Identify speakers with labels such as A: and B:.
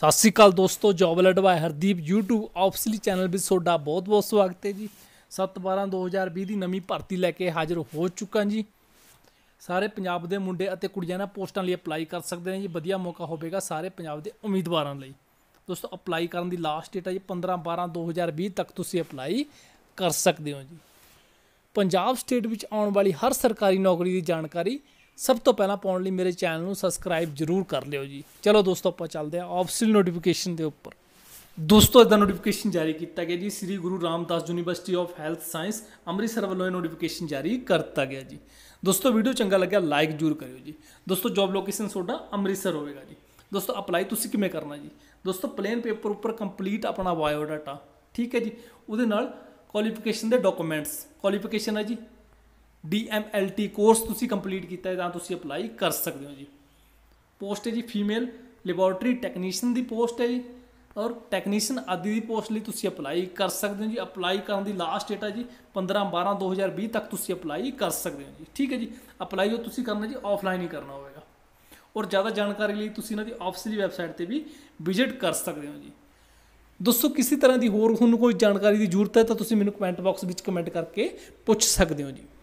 A: ਸਤਿ ਸ੍ਰੀ ਅਕਾਲ ਦੋਸਤੋ job alert by Hardeep YouTube officially channel ਵਿੱਚ ਤੁਹਾਡਾ ਬਹੁਤ-ਬਹੁਤ ਸਵਾਗਤ ਹੈ ਜੀ 7/12/2020 ਦੀ ਨਵੀਂ ਭਰਤੀ ਲੈ ਕੇ ਹਾਜ਼ਰ ਹੋ ਚੁੱਕਾ ਜੀ ਸਾਰੇ ਪੰਜਾਬ ਦੇ ਮੁੰਡੇ ਅਤੇ ਕੁੜੀਆਂ ਨਾਲ ਪੋਸਟਾਂ ਲਈ ਅਪਲਾਈ ਕਰ ਸਕਦੇ ਨੇ ਜੀ ਵਧੀਆ ਮੌਕਾ ਹੋਵੇਗਾ ਸਾਰੇ ਪੰਜਾਬ ਦੇ ਉਮੀਦਵਾਰਾਂ ਲਈ ਦੋਸਤੋ ਅਪਲਾਈ ਕਰਨ ਦੀ ਲਾਸਟ ਡੇਟ ਹੈ ਜੀ 15/12/2020 ਤੱਕ ਤੁਸੀਂ ਅਪਲਾਈ ਕਰ ਸਕਦੇ ਹੋ ਜੀ ਪੰਜਾਬ ਸਟੇਟ ਵਿੱਚ ਆਉਣ ਵਾਲੀ ਹਰ ਸਰਕਾਰੀ ਨੌਕਰੀ ਦੀ ਜਾਣਕਾਰੀ ਸਭ ਤੋਂ ਪਹਿਲਾਂ ਪਾਉਣ ਲਈ ਮੇਰੇ ਚੈਨਲ ਨੂੰ ਸਬਸਕ੍ਰਾਈਬ ਜਰੂਰ ਕਰ ਲਿਓ ਜੀ ਚਲੋ ਦੋਸਤੋ ਆਪਾਂ ਚੱਲਦੇ ਆ ਆਫੀਸ਼ੀਅਲ ਨੋਟੀਫਿਕੇਸ਼ਨ ਦੇ ਉੱਪਰ ਦੋਸਤੋ ਇਹਦਾ ਨੋਟੀਫਿਕੇਸ਼ਨ ਜਾਰੀ ਕੀਤਾ ਗਿਆ ਜੀ Shri Guru Ramdas university of health science Amritsar ਵੱਲੋਂ ਇਹ ਨੋਟੀਫਿਕੇਸ਼ਨ ਜਾਰੀ ਕਰਤਾ ਗਿਆ ਜੀ ਦੋਸਤੋ ਵੀਡੀਓ ਚੰਗਾ ਲੱਗਿਆ ਲਾਈਕ ਜਰੂਰ ਕਰਿਓ ਜੀ ਦੋਸਤੋ ਜੌਬ ਲੋਕੇਸ਼ਨ ਤੁਹਾਡਾ ਅੰਮ੍ਰਿਤਸਰ ਹੋਵੇਗਾ ਜੀ ਦੋਸਤੋ ਅਪਲਾਈ ਤੁਸੀਂ ਕਿਵੇਂ ਕਰਨਾ ਜੀ ਦੋਸਤੋ ਪਲੇਨ ਪੇਪਰ ਉੱਪਰ ਕੰਪਲੀਟ ਆਪਣਾ ਬਾਇਓ ਡਾਟਾ ਠੀਕ ਹੈ ਜੀ ਉਹਦੇ ਨਾਲ ਕੁਆਲੀਫਿਕੇਸ਼ਨ ਦੇ ਡਾਕੂਮੈਂਟਸ ਕੁਆਲੀਫਿਕੇਸ਼ਨ ਹੈ ਜੀ DMLT ਕੋਰਸ ਤੁਸੀਂ ਕੰਪਲੀਟ ਕੀਤਾ ਹੈ ਤਾਂ ਤੁਸੀਂ ਅਪਲਾਈ ਕਰ ਸਕਦੇ ਹੋ ਜੀ ਪੋਸਟ ਹੈ ਜੀ ਫੀਮੇਲ ਲੈਬੋਰਟਰੀ ਟੈਕਨੀਸ਼ੀਅਨ ਦੀ ਪੋਸਟ ਹੈ ਜੀ ਔਰ ਟੈਕਨੀਸ਼ੀਅਨ ਆਦਿ ਦੀ ਪੋਸਟ ਲਈ ਤੁਸੀਂ ਅਪਲਾਈ ਕਰ ਸਕਦੇ ਹੋ ਜੀ ਅਪਲਾਈ ਕਰਨ ਦੀ ਲਾਸਟ ਡੇਟ ਹੈ ਜੀ 15 12 2020 ਤੱਕ ਤੁਸੀਂ ਅਪਲਾਈ ਕਰ ਸਕਦੇ ਹੋ ਜੀ ਠੀਕ ਹੈ ਜੀ ਅਪਲਾਈ ਉਹ ਤੁਸੀਂ ਕਰਨਾ ਜੀ ਆਫਲਾਈਨ ਹੀ ਕਰਨਾ ਹੋਵੇਗਾ ਔਰ ਜ਼ਿਆਦਾ ਜਾਣਕਾਰੀ ਲਈ ਤੁਸੀਂ ਇਹਨਾਂ ਦੀ ਆਫੀਸ਼ੀਅਲ ਵੈਬਸਾਈਟ ਤੇ ਵੀ ਵਿਜ਼ਿਟ ਕਰ ਸਕਦੇ ਹੋ ਜੀ ਦੋਸਤੋ ਕਿਸੇ ਤਰ੍ਹਾਂ ਦੀ ਹੋਰ ਤੁਹਾਨੂੰ ਕੋਈ ਜਾਣਕਾਰੀ ਦੀ ਜ਼ਰੂਰਤ ਹੈ ਤਾਂ ਤੁਸੀਂ ਮੈਨੂੰ ਕਮੈਂਟ ਬਾਕਸ ਵਿੱਚ ਕਮੈਂਟ ਕਰਕੇ ਪੁੱਛ ਸਕਦੇ ਹੋ ਜੀ